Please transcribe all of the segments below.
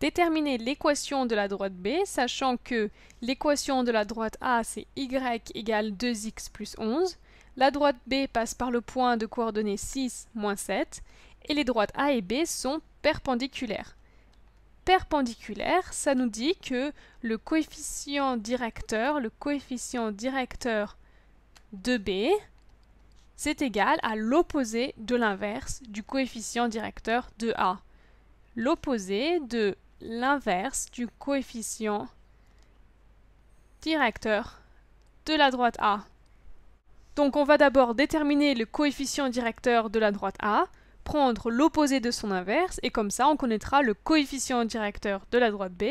Déterminer l'équation de la droite B, sachant que l'équation de la droite A, c'est y égale 2x plus 11. La droite B passe par le point de coordonnées 6, moins 7. Et les droites A et B sont perpendiculaires. Perpendiculaire, ça nous dit que le coefficient directeur, le coefficient directeur de B, c'est égal à l'opposé de l'inverse du coefficient directeur de A l'opposé de l'inverse du coefficient directeur de la droite A. Donc on va d'abord déterminer le coefficient directeur de la droite A, prendre l'opposé de son inverse, et comme ça on connaîtra le coefficient directeur de la droite B,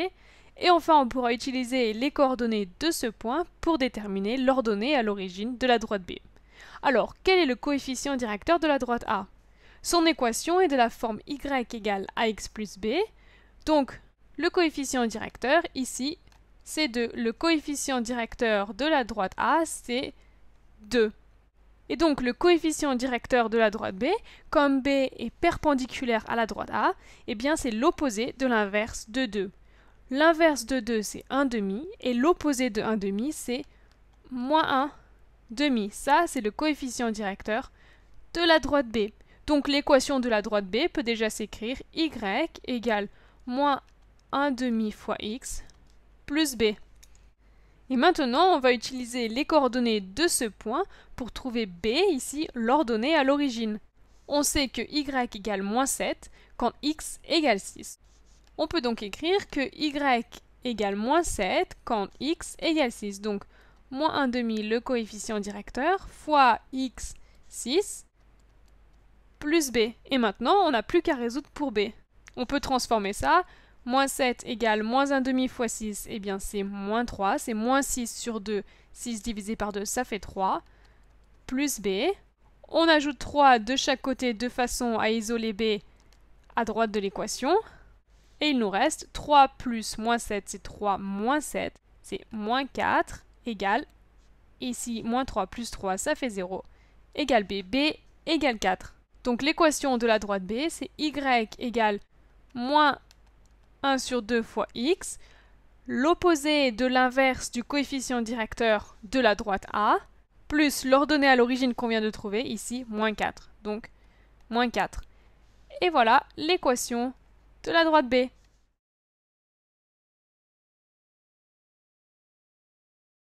et enfin on pourra utiliser les coordonnées de ce point pour déterminer l'ordonnée à l'origine de la droite B. Alors, quel est le coefficient directeur de la droite A Son équation est de la forme y égale ax plus b, donc, le coefficient directeur, ici, c'est 2. Le coefficient directeur de la droite A, c'est 2. Et donc le coefficient directeur de la droite B, comme B est perpendiculaire à la droite A, eh bien c'est l'opposé de l'inverse de 2. L'inverse de 2 c'est 1 demi et l'opposé de 1 demi c'est moins 1 demi. Ça c'est le coefficient directeur de la droite B. Donc l'équation de la droite B peut déjà s'écrire y égale moins 1 demi fois x plus b. Et maintenant, on va utiliser les coordonnées de ce point pour trouver b ici, l'ordonnée à l'origine. On sait que y égale moins 7 quand x égale 6. On peut donc écrire que y égale moins 7 quand x égale 6. Donc, moins 1 demi le coefficient directeur fois x, 6, plus b. Et maintenant, on n'a plus qu'à résoudre pour b. On peut transformer ça. Moins 7 égale moins 1 demi fois 6, et eh bien c'est moins 3, c'est moins 6 sur 2, 6 divisé par 2, ça fait 3, plus B. On ajoute 3 de chaque côté de façon à isoler B à droite de l'équation. Et il nous reste 3 plus moins 7, c'est 3 moins 7, c'est moins 4 égale, ici moins 3 plus 3, ça fait 0, égale B, B égale 4. Donc l'équation de la droite B, c'est y égale moins 1 sur 2 fois x, l'opposé de l'inverse du coefficient directeur de la droite A, plus l'ordonnée à l'origine qu'on vient de trouver, ici, moins 4. Donc, moins 4. Et voilà l'équation de la droite B.